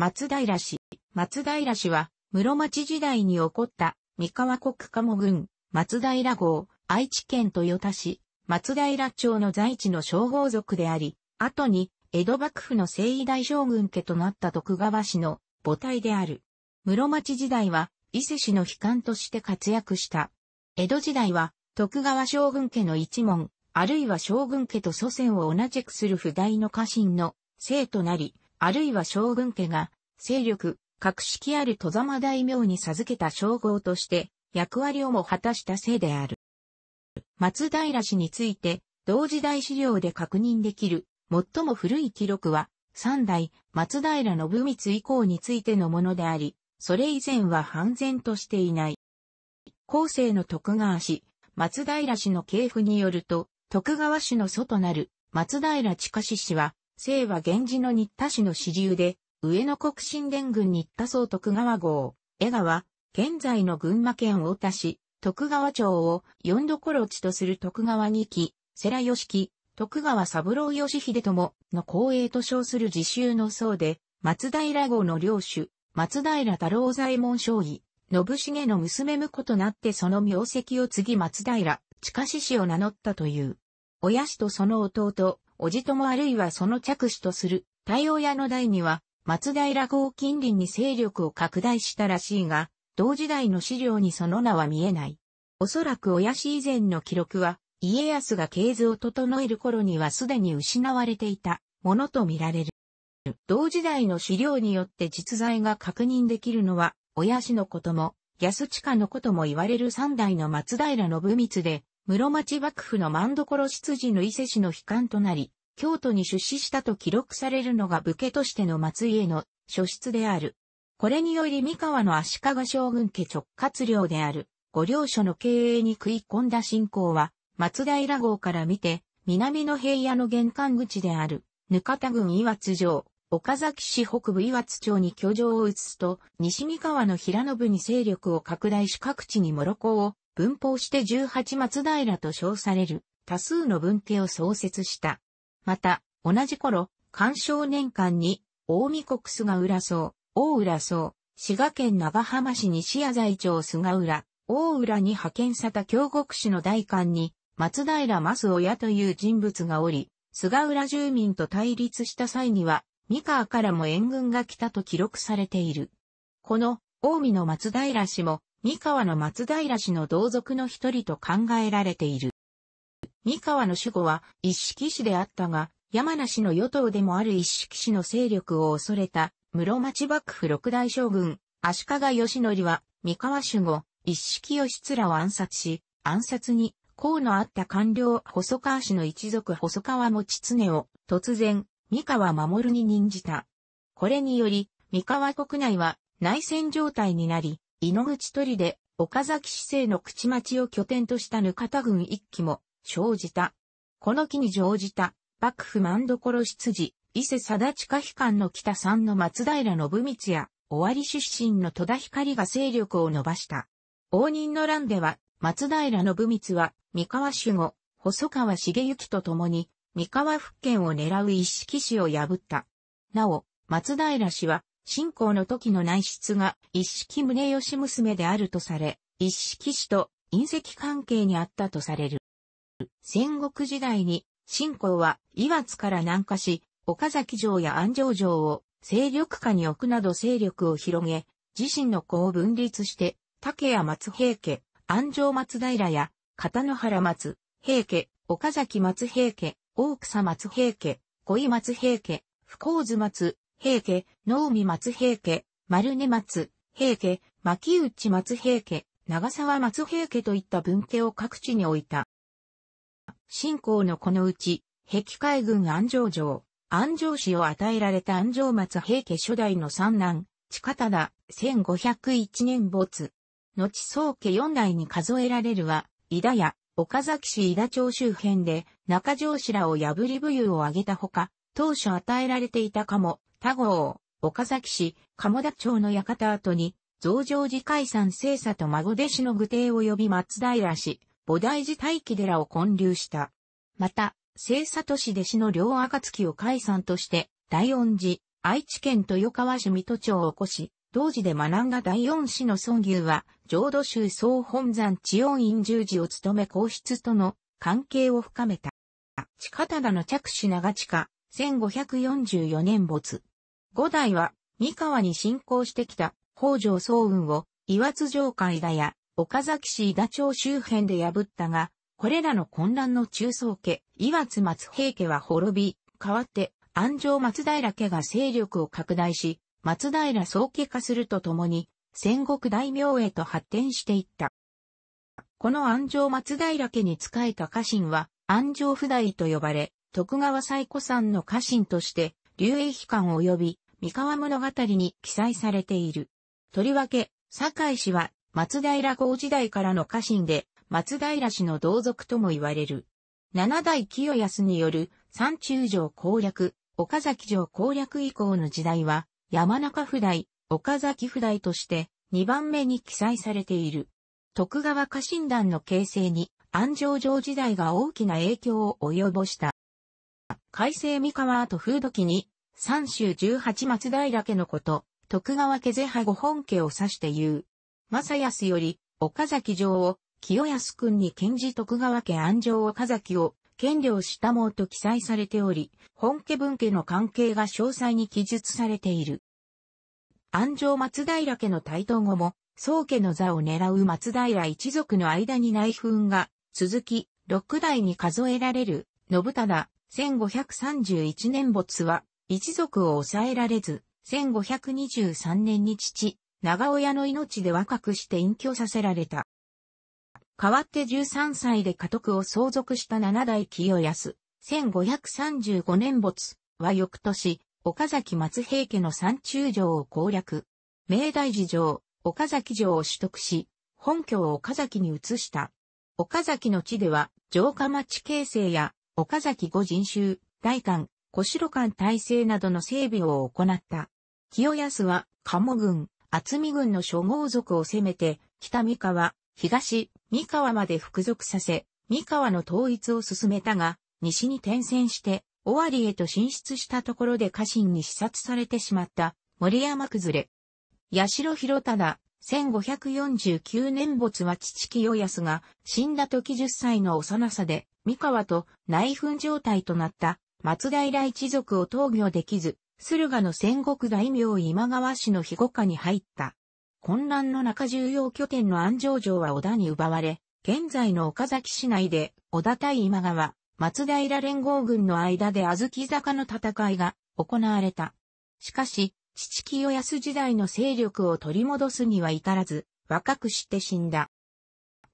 松平氏。松平氏は、室町時代に起こった、三河国茂郡、松平郷、愛知県豊田市、松平町の在地の称号族であり、後に、江戸幕府の征夷大将軍家となった徳川氏の母体である。室町時代は、伊勢氏の悲観として活躍した。江戸時代は、徳川将軍家の一門、あるいは将軍家と祖先を同じくする不代の家臣の、生となり、あるいは将軍家が、勢力、格式ある戸様大名に授けた称号として、役割をも果たしたせいである。松平氏について、同時代資料で確認できる、最も古い記録は、三代、松平信光以降についてのものであり、それ以前は半然としていない。後世の徳川氏、松平氏の系譜によると、徳川氏の祖となる松平近志氏は、清は源氏の新田氏の支流で、上野国新田軍新田総徳川号、江川、現在の群馬県太田市、徳川町を四所ころ地とする徳川二期、世良義樹、徳川三郎義秀友の光栄と称する自習の僧で、松平号の領主、松平太郎左衛門将尉、信繁の娘婿となってその名跡を継ぎ松平、近志氏を名乗ったという。親氏とその弟、おじともあるいはその着手とする、太陽屋の代には、松平郷近隣に勢力を拡大したらしいが、同時代の資料にその名は見えない。おそらく親氏以前の記録は、家康が経図を整える頃にはすでに失われていたものとみられる。同時代の資料によって実在が確認できるのは、親氏のことも、安地下のことも言われる三代の松平信光で、室町幕府の万所執事の伊勢氏の悲観となり、京都に出資したと記録されるのが武家としての松井への初出である。これにより三河の足利将軍家直轄領である五領所の経営に食い込んだ信仰は、松平号から見て、南の平野の玄関口である、額田郡岩津城、岡崎市北部岩津町に居城を移すと、西三河の平野部に勢力を拡大し各地にモロコを文法して18松平と称される多数の文家を創設した。また、同じ頃、干渉年間に、大見国菅浦荘、大浦荘、滋賀県長浜市西谷在町菅浦、大浦に派遣された京国市の大官に、松平正親という人物がおり、菅浦住民と対立した際には、三河からも援軍が来たと記録されている。この、大見の松平氏も、三河の松平氏の同族の一人と考えられている。三河の守護は一色氏であったが、山梨の与党でもある一色氏の勢力を恐れた室町幕府六大将軍、足利義則は、三河守護、一式義貫を暗殺し、暗殺に、功のあった官僚細川氏の一族細川持常を、突然、三河守に任じた。これにより、三河国内は内戦状態になり、井ノ口りで、岡崎市政の口町を拠点としたぬかた軍一揆も生じた。この機に乗じた、幕府万所執事、伊勢貞下悲観の北三の松平信光や、尾張出身の戸田光が勢力を伸ばした。応仁の乱では、松平信光は、三河守護、細川重幸と共に、三河復権を狙う一色氏を破った。なお、松平氏は、信仰の時の内室が一式宗義娘であるとされ、一式氏と隕石関係にあったとされる。戦国時代に信仰は岩津から南下し、岡崎城や安城城を勢力下に置くなど勢力を広げ、自身の子を分立して、竹屋松平家、安城松平や、片野原松平家、岡崎松平家、大草松平家、小井松平家、福光津松平家、能見松平家、丸根松、平家、牧内松平家、長沢松平家といった分家を各地に置いた。信仰のこのうち、壁海軍安城城、安城市を与えられた安城松平家初代の三男、近忠、1501年没。後宗家四代に数えられるは、伊田屋、岡崎市伊田町周辺で、中城氏らを破り武勇を挙げたほか、当初与えられていたかも、田郷、岡崎市、鴨田町の館跡に、増上寺解散聖佐と孫弟子の具体及び松平氏、菩提寺大輝寺を建立した。また、聖佐都市弟子の両暁を解散として、大恩寺、愛知県豊川市水戸町を起こし、当時で学んだ大恩寺の孫牛は、浄土宗総本山地恩院十字を務め皇室との関係を深めた。ただの着手長地下、1544年没。五代は、三河に侵攻してきた北条早雲を岩津城海田や岡崎市伊田町周辺で破ったが、これらの混乱の中層家、岩津松平家は滅び、代わって安城松平家が勢力を拡大し、松平総家化するとともに、戦国大名へと発展していった。この安城松平家に仕えた家臣は、安城不代と呼ばれ、徳川最古さんの家臣として、流英批官及び三河物語に記載されている。とりわけ、堺氏は松平公時代からの家臣で、松平氏の同族とも言われる。七代清康による山中城攻略、岡崎城攻略以降の時代は、山中府代、岡崎府代として二番目に記載されている。徳川家臣団の形成に安城城時代が大きな影響を及ぼした。改正三河と風土期に三州十八松平家のこと、徳川家是派御本家を指して言う。正康より、岡崎城を、清康君に献じ徳川家安城岡崎を、権領したもうと記載されており、本家分家の関係が詳細に記述されている。安城松平家の台頭後も、宗家の座を狙う松平一族の間に内紛が続き、六代に数えられる、信忠、1531年没は、一族を抑えられず、1523年に父、長親の命で若くして隠居させられた。代わって13歳で家督を相続した七代清康、1535年没は翌年、岡崎松平家の山中城を攻略。明大寺城、岡崎城を取得し、本拠を岡崎に移した。岡崎の地では、城下町形成や、岡崎五人衆、大官、小城間体制などの整備を行った。清安は、鴨軍、厚見軍の諸豪族を攻めて、北三河、東三河まで服属させ、三河の統一を進めたが、西に転戦して、尾張へと進出したところで家臣に視察されてしまった森山崩れ。八代広忠、1549年没は父清康が死んだ時10歳の幼さで、三河と内紛状態となった松平一族を統御できず、駿河の戦国大名今川氏の庇護下に入った。混乱の中重要拠点の安城城は織田に奪われ、現在の岡崎市内で織田対今川、松平連合軍の間で小豆坂の戦いが行われた。しかし、父清康時代の勢力を取り戻すには至らず、若くして死んだ。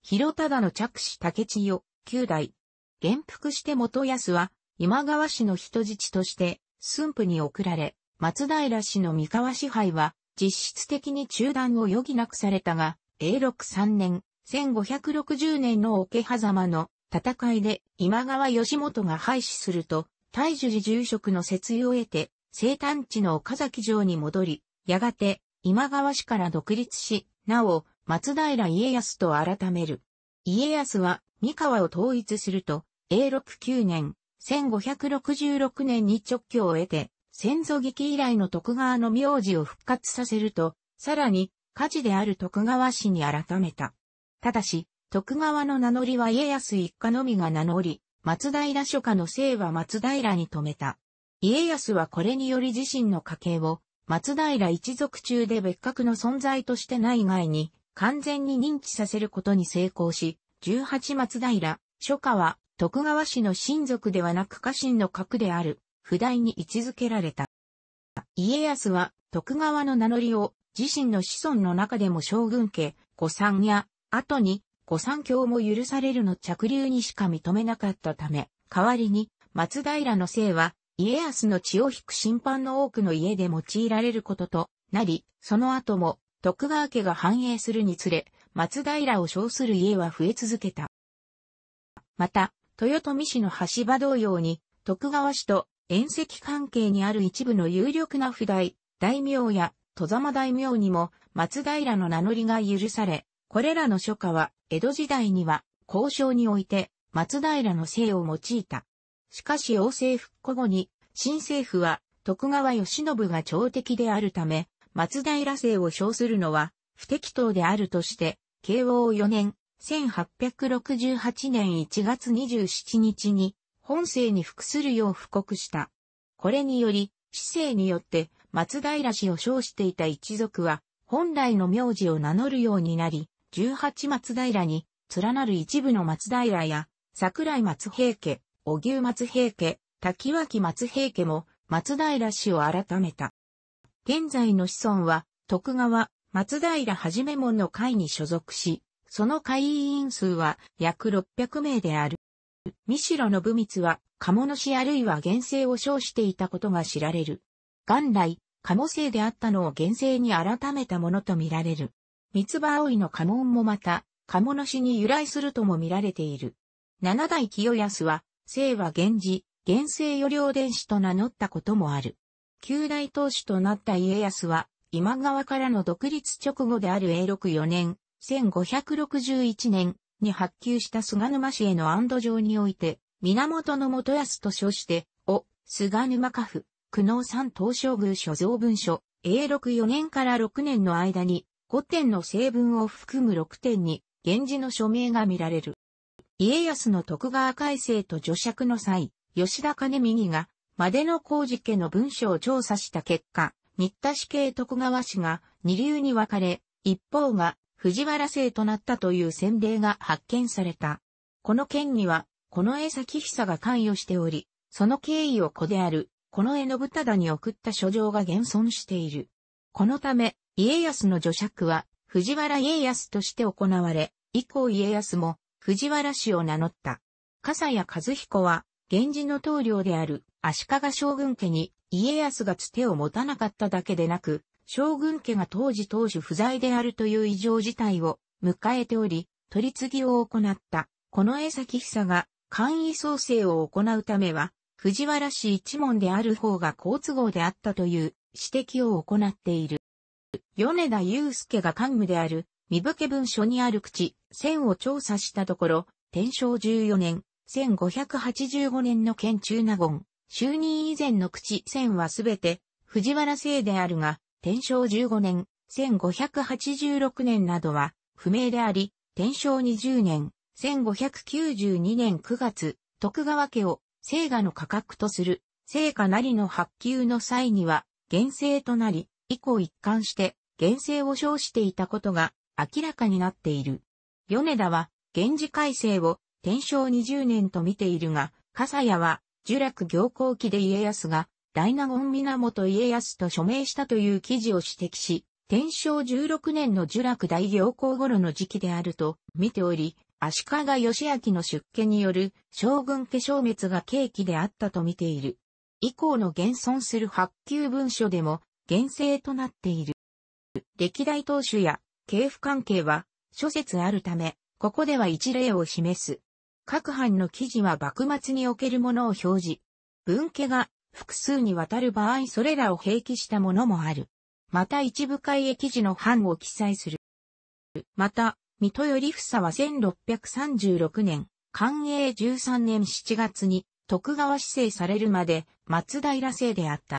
広忠の着手竹千代、九代。元服して元康は、今川氏の人質として駿府に送られ、松平氏の三河支配は実質的に中断を余儀なくされたが、永禄3年、1560年の桶狭間の戦いで今川義元が廃止すると、大樹寺住職の説意を得て、生誕地の岡崎城に戻り、やがて今川氏から独立し、なお松平家康と改める。家康は三河を統一すると、永禄9年、1566年に直居を得て、先祖劇以来の徳川の名字を復活させると、さらに、家事である徳川氏に改めた。ただし、徳川の名乗りは家康一家のみが名乗り、松平諸家の姓は松平に止めた。家康はこれにより自身の家系を、松平一族中で別格の存在としてない外に、完全に認知させることに成功し、18松平、諸家は徳川氏の親族ではなく家臣の格である、不代に位置づけられた。家康は徳川の名乗りを自身の子孫の中でも将軍家、古参や、後に古参教も許されるの着流にしか認めなかったため、代わりに松平の姓は家康の血を引く審判の多くの家で用いられることとなり、その後も徳川家が繁栄するにつれ、松平を称する家は増え続けた。また、豊臣氏の橋場同様に、徳川氏と縁石関係にある一部の有力な不代、大名や、戸様大名にも、松平の名乗りが許され、これらの書家は、江戸時代には、交渉において、松平の姓を用いた。しかし王政復古後に、新政府は、徳川慶喜が朝敵であるため、松平姓を称するのは、不適当であるとして、慶応4年、1868年1月27日に本省に服するよう布告した。これにより、市政によって松平氏を称していた一族は、本来の名字を名乗るようになり、18松平に連なる一部の松平や、桜井松平家、小牛松平家、滝脇松平家も松平氏を改めた。現在の子孫は、徳川、松平はじめ門の会に所属し、その会員数は約600名である。三代信光は、鴨の市あるいは原生を称していたことが知られる。元来、鴨生であったのを原生に改めたものとみられる。三葉葵の家紋もまた、鴨の市に由来するとも見られている。七代清康は、生は源氏、源生余領伝子と名乗ったこともある。九代当主となった家康は、今川からの独立直後である永禄4年、1561年に発給した菅沼市への安堵状において、源元康と称して、お、菅沼家父、久能山東照宮所蔵文書、A64 年から6年の間に、5点の成文を含む6点に、源氏の署名が見られる。家康の徳川改正と除釈の際、吉田兼右が、までの工事家の文書を調査した結果、新田死刑徳川氏が二流に分かれ、一方が藤原姓となったという先例が発見された。この件には、この江崎久が関与しており、その経緯を子である、この江信忠に送った書状が現存している。このため、家康の助爵は、藤原家康として行われ、以降家康も、藤原氏を名乗った。笠谷和彦は、源氏の棟梁である足利将軍家に家康がつてを持たなかっただけでなく、将軍家が当時当主不在であるという異常事態を迎えており、取り次ぎを行った、この江崎久が簡易創生を行うためは、藤原氏一門である方が好都合であったという指摘を行っている。米田祐介が幹部である、三武文書にある口、線を調査したところ、天正14年、1585年の県中納言、就任以前の口線はすべて、藤原姓であるが、天正15年、1586年などは不明であり、天正20年、1592年9月、徳川家を聖画の価格とする、聖画なりの発給の際には、厳正となり、以降一貫して、厳正を称していたことが明らかになっている。米田は、源氏改正を天正20年と見ているが、笠谷は、呪落行幸期で家康が、大納言源家康と署名したという記事を指摘し、天正16年の呪楽大行幸頃の時期であると見ており、足利義明の出家による将軍家消滅が契機であったと見ている。以降の現存する発給文書でも現世となっている。歴代当主や系譜関係は諸説あるため、ここでは一例を示す。各藩の記事は幕末におけるものを表示。文家が複数にわたる場合それらを併記したものもある。また一部会議記事の版を記載する。また、水戸頼房は1636年、寛永13年7月に徳川市政されるまで松平姓であった。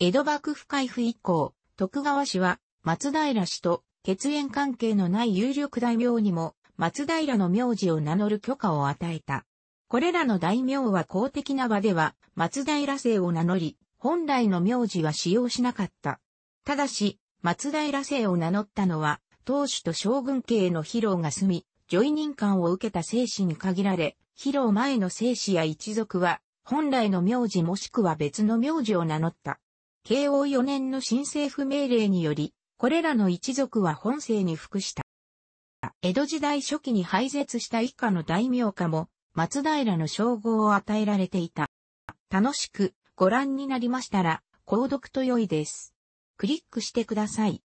江戸幕府開府以降、徳川氏は松平氏と血縁関係のない有力大名にも松平の名字を名乗る許可を与えた。これらの大名は公的な場では松平姓を名乗り、本来の名字は使用しなかった。ただし、松平姓を名乗ったのは、当主と将軍家への披露が済み、叙位任官を受けた生死に限られ、披露前の生死や一族は、本来の名字もしくは別の名字を名乗った。慶応4年の新政府命令により、これらの一族は本姓に服した。江戸時代初期に廃絶した以下の大名家も、松平の称号を与えられていた。楽しくご覧になりましたら、購読と良いです。クリックしてください。